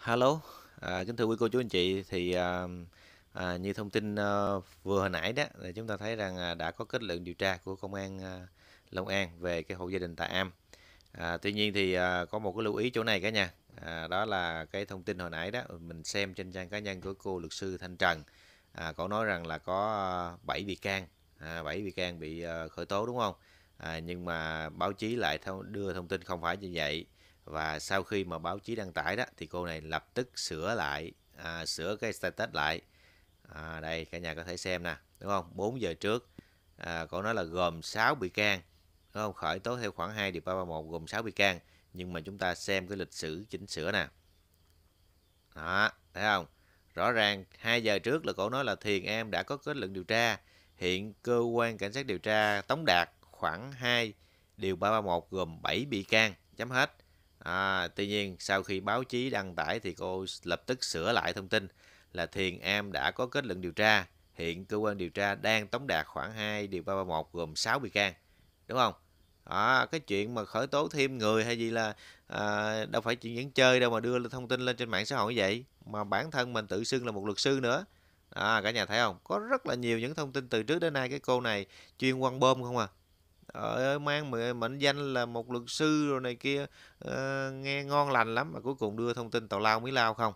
Hello, à, kính thưa quý cô chú anh chị thì à, à, như thông tin à, vừa hồi nãy đó thì chúng ta thấy rằng à, đã có kết luận điều tra của công an à, Long An về cái hộ gia đình tại Am. À, tuy nhiên thì à, có một cái lưu ý chỗ này cả nhà, à, đó là cái thông tin hồi nãy đó mình xem trên trang cá nhân của cô luật sư Thanh Trần, à, có nói rằng là có 7 à, bị can, à, 7 bị can bị à, khởi tố đúng không? À, nhưng mà báo chí lại th đưa thông tin không phải như vậy và sau khi mà báo chí đăng tải đó thì cô này lập tức sửa lại à, sửa cái status lại à, đây cả nhà có thể xem nè đúng không 4 giờ trước à, cô nói là gồm 6 bị can đúng không khởi tố theo khoảng 2 điều 331 gồm 6 bị can nhưng mà chúng ta xem cái lịch sử chỉnh sửa nè đó thấy không rõ ràng 2 giờ trước là cô nói là Thiền Em đã có kết luận điều tra hiện cơ quan cảnh sát điều tra tống đạt khoảng 2 điều 331 gồm 7 bị can chấm hết à, tuy nhiên sau khi báo chí đăng tải thì cô lập tức sửa lại thông tin là Thiền Am đã có kết luận điều tra hiện cơ quan điều tra đang tống đạt khoảng 2 điều 331 gồm 6 bị can đúng không à, cái chuyện mà khởi tố thêm người hay gì là à, đâu phải chuyện dẫn chơi đâu mà đưa thông tin lên trên mạng xã hội vậy mà bản thân mình tự xưng là một luật sư nữa à, cả nhà thấy không có rất là nhiều những thông tin từ trước đến nay cái cô này chuyên quăng bom không à ở mang mệnh danh là một luật sư rồi này kia à, nghe ngon lành lắm mà cuối cùng đưa thông tin tào lao mới lao không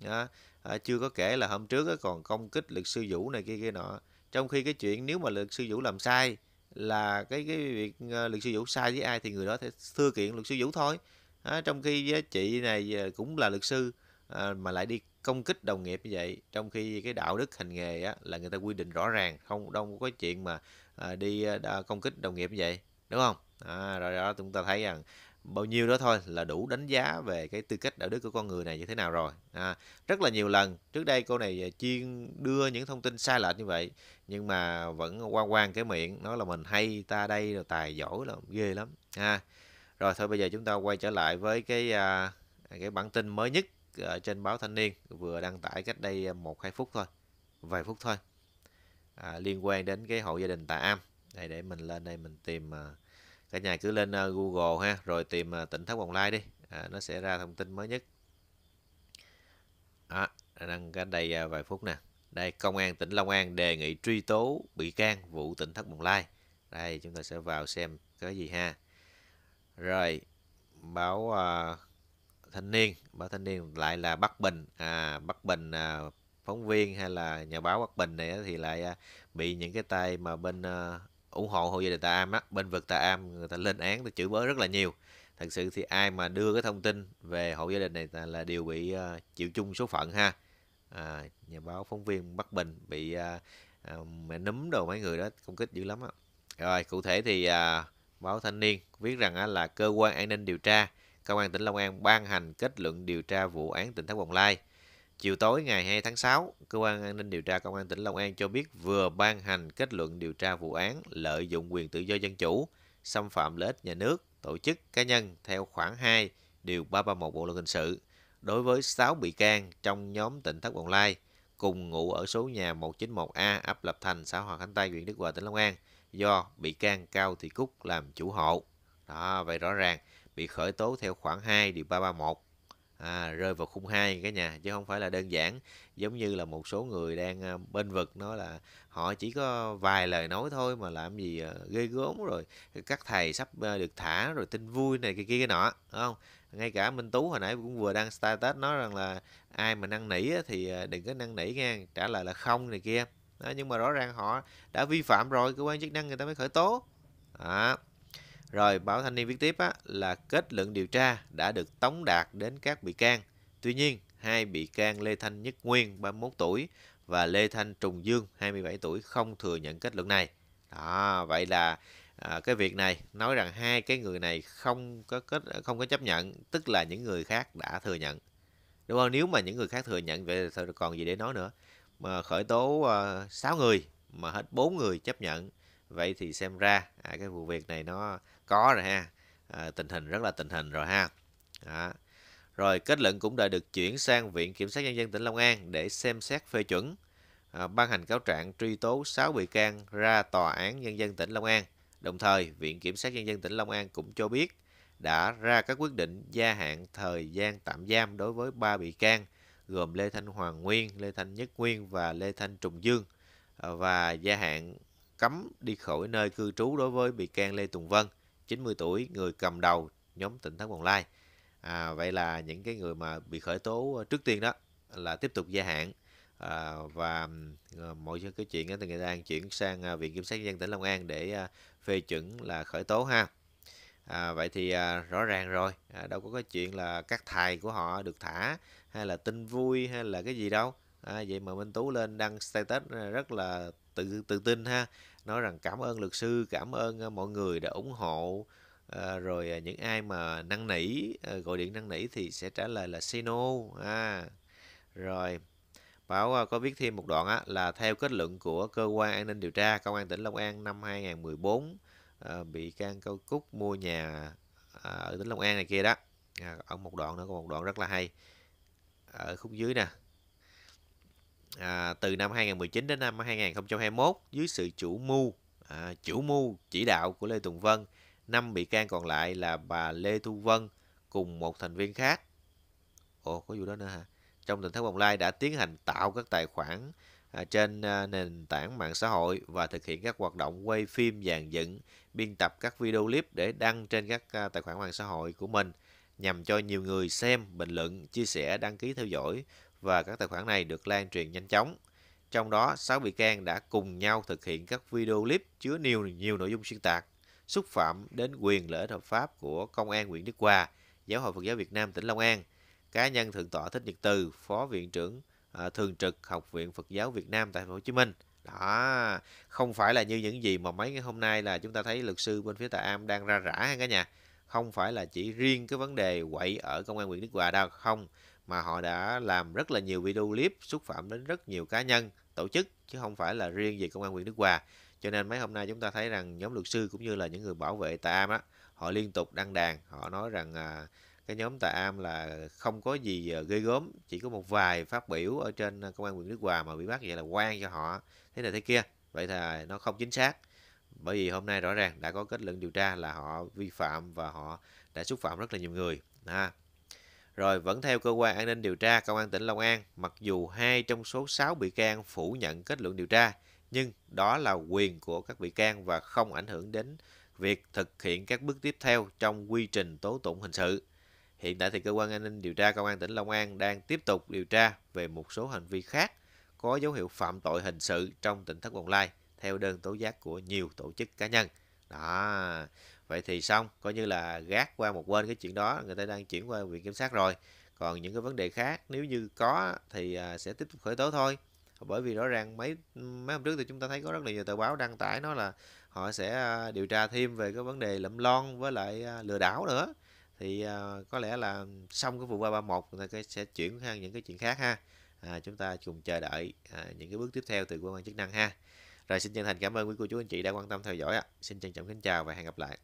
đó. À, chưa có kể là hôm trước còn công kích luật sư vũ này kia kia nọ trong khi cái chuyện nếu mà luật sư vũ làm sai là cái cái việc ờ, luật sư vũ sai với ai thì người đó sẽ thưa kiện luật sư vũ thôi à, trong khi với chị này ờ, cũng là luật sư à, mà lại đi công kích đồng nghiệp như vậy trong khi cái đạo đức hành nghề á, là người ta quy định rõ ràng không đâu có chuyện mà à, đi à, công kích đồng nghiệp như vậy đúng không à, rồi đó chúng ta thấy rằng bao nhiêu đó thôi là đủ đánh giá về cái tư cách đạo đức của con người này như thế nào rồi à, rất là nhiều lần trước đây cô này à, chuyên đưa những thông tin sai lệch như vậy nhưng mà vẫn quan quan cái miệng nói là mình hay ta đây là tài giỏi là ghê lắm ha à, rồi thôi bây giờ chúng ta quay trở lại với cái à, cái bản tin mới nhất Ờ, trên báo Thanh niên vừa đăng tải cách đây ờ, một hai phút thôi, vài phút thôi à, liên quan đến cái hộ gia đình Tà Am. Đây để mình lên đây mình tìm ờ, cả nhà cứ lên Google ha rồi tìm tỉnh Thất Bồng Lai đi, à, nó sẽ ra thông tin mới nhất. À, đăng cách đây vài phút nè. Đây công an tỉnh Long An đề nghị truy tố bị can vụ tỉnh Thất Bồng Lai. Đây chúng ta sẽ vào xem cái gì ha. Rồi báo uh, thanh niên báo thanh niên lại là bắc bình à bắc bình à, phóng viên hay là nhà báo bắc bình này thì lại à, bị những cái tay mà bên à, ủng hộ hội gia đình tà am á bên vực tà am người ta lên án ta chửi bới rất là nhiều thật sự thì ai mà đưa cái thông tin về hội gia đình này là, là đều bị à, chịu chung số phận ha à, nhà báo phóng viên bắc bình bị à, à, mẹ núm đồ mấy người đó công kích dữ lắm á rồi cụ thể thì à, báo thanh niên viết rằng á, là cơ quan an ninh điều tra Công an tỉnh Long An ban hành kết luận điều tra vụ án tỉnh Thất Bồng Lai. Chiều tối ngày 2 tháng 6, Cơ quan An ninh điều tra Công an tỉnh Long An cho biết vừa ban hành kết luận điều tra vụ án lợi dụng quyền tự do dân chủ, xâm phạm lợi ích nhà nước, tổ chức cá nhân theo khoản 2 điều 331 Bộ luật hình sự đối với 6 bị can trong nhóm tỉnh Thất Bồng Lai cùng ngụ ở số nhà 191A ấp Lập Thành, xã Hòa Khánh Tây, huyện Đức Hòa, tỉnh Long An do bị can Cao Thị Cúc làm chủ hộ đó vậy rõ ràng bị khởi tố theo khoảng 2 điều 331 à, rơi vào khung 2 cái nhà chứ không phải là đơn giản giống như là một số người đang à, bên vực nó là họ chỉ có vài lời nói thôi mà làm gì à, ghê gớm rồi các thầy sắp à, được thả rồi tin vui này kia kia nọ đúng không ngay cả Minh Tú hồi nãy cũng vừa đăng status nói rằng là ai mà năn nỉ thì đừng có năn nỉ nha trả lời là không này kia đó, nhưng mà rõ ràng họ đã vi phạm rồi cơ quan chức năng người ta mới khởi tố đó. Rồi báo thanh niên viết tiếp á, là kết luận điều tra đã được tống đạt đến các bị can. Tuy nhiên, hai bị can Lê Thanh Nhất Nguyên 31 tuổi và Lê Thanh Trùng Dương 27 tuổi không thừa nhận kết luận này. Đó, vậy là à, cái việc này nói rằng hai cái người này không có kết không có chấp nhận, tức là những người khác đã thừa nhận. Đúng không? Nếu mà những người khác thừa nhận vậy thì còn gì để nói nữa. Mà khởi tố à, 6 người mà hết 4 người chấp nhận. Vậy thì xem ra à, cái vụ việc này nó có rồi ha à, tình hình rất là tình hình rồi ha đó. rồi kết luận cũng đã được chuyển sang viện kiểm sát nhân dân tỉnh Long An để xem xét phê chuẩn à, ban hành cáo trạng truy tố 6 bị can ra tòa án nhân dân tỉnh Long An đồng thời viện kiểm sát nhân dân tỉnh Long An cũng cho biết đã ra các quyết định gia hạn thời gian tạm giam đối với 3 bị can gồm Lê Thanh Hoàng Nguyên, Lê Thanh Nhất Nguyên và Lê Thanh Trùng Dương à, và gia hạn cấm đi khỏi nơi cư trú đối với bị can Lê Tùng Vân 90 tuổi, người cầm đầu nhóm tỉnh thất bồng lai. À, vậy là những cái người mà bị khởi tố ờ, trước tiên đó là tiếp tục gia hạn à, và ờ, mọi cái chuyện thì người ta đang chuyển sang à, viện kiểm sát nhân dân tỉnh Long An để à, phê chuẩn là khởi tố ha. À, vậy thì à, rõ ràng rồi, à, đâu có cái chuyện là các thầy của họ được thả hay là tin vui hay là cái gì đâu à, vậy mà Minh Tú lên đăng status à, rất là tự tự tin ha nói rằng cảm ơn luật sư cảm ơn à, mọi người đã ủng hộ à, rồi à, những ai mà năn nỉ gọi điện năn nỉ thì sẽ trả lời là say no à rồi Bảo có viết thêm một đoạn á, là theo kết luận của cơ quan an ninh điều tra công an tỉnh Long An năm 2014 à, bị can Cao Cúc mua nhà à, ở tỉnh Long An này kia đó à, ở một đoạn nữa có một đoạn rất là hay ở khúc dưới nè à, từ năm 2019 đến năm 2021 dưới sự chủ mưu à, chủ mưu chỉ đạo của Lê Tùng Vân, năm bị can còn lại là bà Lê Thu Vân cùng một thành viên khác. Ồ có vụ đó nữa hả? Trong tỉnh Thất Bồng Lai đã tiến hành tạo các tài khoản à, trên à, nền tảng mạng xã hội và thực hiện các hoạt động quay phim dàn dựng, biên tập các video clip để đăng trên các à, tài khoản mạng xã hội của mình nhằm cho nhiều người xem, bình luận, chia sẻ, đăng ký theo dõi và các tài khoản này được lan truyền nhanh chóng. Trong đó, 6 bị can đã cùng nhau thực hiện các video clip chứa nhiều nhiều nội dung xuyên tạc, xúc phạm đến quyền lợi hợp pháp của Công an huyện Đức Hòa, Giáo hội Phật giáo Việt Nam tỉnh Long An. Cá nhân Thượng tọa Thích Nhật Từ, Phó Viện trưởng à, Thường trực Học viện Phật giáo Việt Nam tại Hồ Chí Minh. Đó, không phải là như những gì mà mấy ngày hôm nay là chúng ta thấy luật sư bên phía Tạ Am đang ra rã ha cả nhà. Không phải là chỉ riêng cái vấn đề quậy ở Công an huyện Đức Hòa đâu, không mà họ đã làm rất là nhiều video clip xúc phạm đến rất nhiều cá nhân, tổ chức chứ không phải là riêng về công an huyện Đức Hòa. Cho nên mấy hôm nay chúng ta thấy rằng nhóm luật sư cũng như là những người bảo vệ Tà Am á, họ liên tục đăng đàn, họ nói rằng à, cái nhóm Tà Am là không có gì à, ghê gớm, chỉ có một vài phát biểu ở trên à, công an huyện Đức Hòa mà bị bắt vậy là quan cho họ thế này thế kia. Vậy thì nó không chính xác. Bởi vì hôm nay rõ ràng đã có kết luận điều tra là họ vi phạm và họ đã xúc phạm rất là nhiều người. Ha. Rồi vẫn theo cơ quan an ninh điều tra công an tỉnh Long An, mặc dù hai trong số 6 bị can phủ nhận kết luận điều tra, nhưng đó là quyền của các bị can và không ảnh hưởng đến việc thực hiện các bước tiếp theo trong quy trình tố tụng hình sự. Hiện tại thì cơ quan an ninh điều tra công an tỉnh Long An đang tiếp tục điều tra về một số hành vi khác có dấu hiệu phạm tội hình sự trong tỉnh Thất Bồng Lai theo đơn tố giác của nhiều tổ chức cá nhân. Đó vậy thì xong coi như là gác qua một bên cái chuyện đó người ta đang chuyển qua viện kiểm sát rồi còn những cái vấn đề khác nếu như có thì à, sẽ tiếp tục khởi tố thôi bởi vì rõ ràng mấy mấy hôm trước thì chúng ta thấy có rất là nhiều tờ báo đăng tải nó là họ sẽ à, điều tra thêm về cái vấn đề lậm lon với lại à, lừa đảo nữa thì có lẽ là xong cái vụ 331 người ta sẽ chuyển sang những cái chuyện khác ha à, chúng ta cùng chờ đợi những cái bước tiếp theo từ cơ quan chức năng ha rồi xin chân thành cảm ơn quý cô chú anh chị đã quan tâm theo dõi ạ xin trân trọng kính chào và hẹn gặp lại